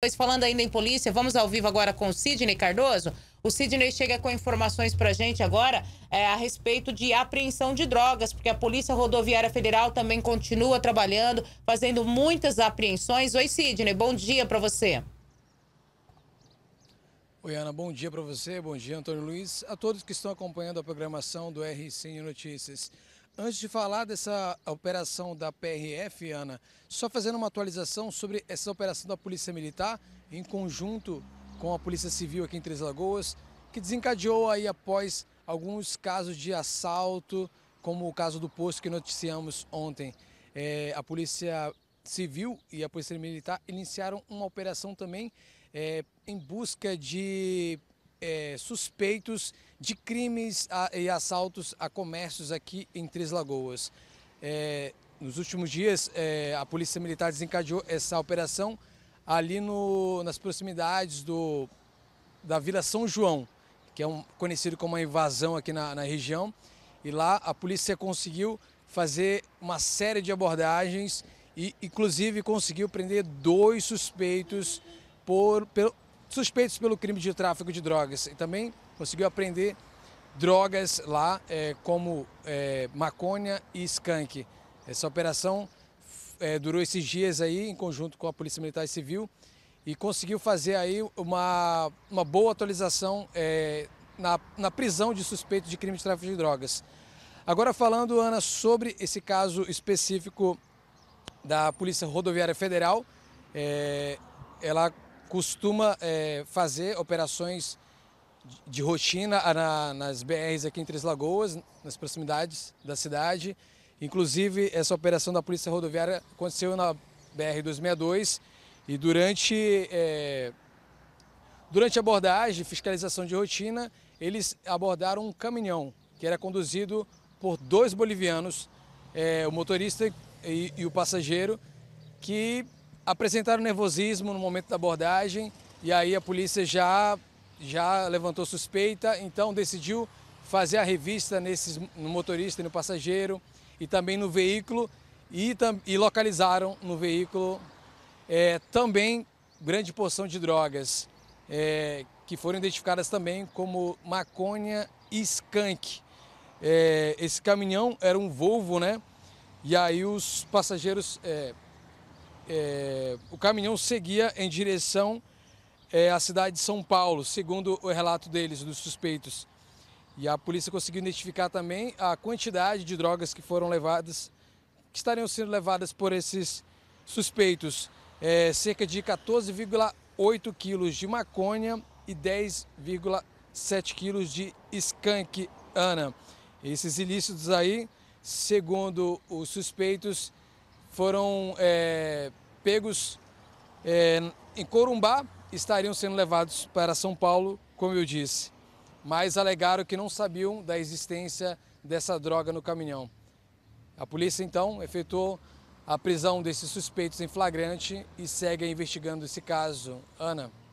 Pois falando ainda em polícia, vamos ao vivo agora com o Sidney Cardoso. O Sidney chega com informações para a gente agora é, a respeito de apreensão de drogas, porque a Polícia Rodoviária Federal também continua trabalhando, fazendo muitas apreensões. Oi, Sidney, bom dia para você. Oi, Ana, bom dia para você, bom dia, Antônio Luiz, a todos que estão acompanhando a programação do RCN Notícias. Antes de falar dessa operação da PRF, Ana, só fazendo uma atualização sobre essa operação da Polícia Militar em conjunto com a Polícia Civil aqui em Três Lagoas, que desencadeou aí após alguns casos de assalto, como o caso do posto que noticiamos ontem. É, a Polícia Civil e a Polícia Militar iniciaram uma operação também é, em busca de é, suspeitos de crimes a, e assaltos a comércios aqui em Três Lagoas. É, nos últimos dias, é, a Polícia Militar desencadeou essa operação ali no, nas proximidades do, da Vila São João, que é um, conhecido como uma invasão aqui na, na região. E lá a polícia conseguiu fazer uma série de abordagens e, inclusive, conseguiu prender dois suspeitos por, por, suspeitos pelo crime de tráfico de drogas e também conseguiu apreender drogas lá, é, como é, maconha e skunk. Essa operação é, durou esses dias aí, em conjunto com a Polícia Militar e Civil, e conseguiu fazer aí uma, uma boa atualização é, na, na prisão de suspeitos de crime de tráfico de drogas. Agora falando, Ana, sobre esse caso específico da Polícia Rodoviária Federal, é, ela costuma é, fazer operações de rotina na, nas BRs aqui em Três Lagoas, nas proximidades da cidade. Inclusive, essa operação da Polícia Rodoviária aconteceu na BR-262 e durante, é, durante a abordagem, fiscalização de rotina, eles abordaram um caminhão que era conduzido por dois bolivianos, é, o motorista e, e o passageiro, que apresentaram nervosismo no momento da abordagem e aí a polícia já, já levantou suspeita, então decidiu fazer a revista nesses, no motorista e no passageiro e também no veículo e, e localizaram no veículo é, também grande porção de drogas é, que foram identificadas também como maconha e skunk. É, esse caminhão era um Volvo, né? E aí os passageiros é, é, o caminhão seguia em direção é, à cidade de São Paulo, segundo o relato deles, dos suspeitos. E a polícia conseguiu identificar também a quantidade de drogas que foram levadas, que estariam sendo levadas por esses suspeitos. É, cerca de 14,8 quilos de maconha e 10,7 quilos de skunk ana. Esses ilícitos aí, segundo os suspeitos, foram é, pegos é, em Corumbá, estariam sendo levados para São Paulo, como eu disse, mas alegaram que não sabiam da existência dessa droga no caminhão. A polícia então efetuou a prisão desses suspeitos em flagrante e segue investigando esse caso. Ana.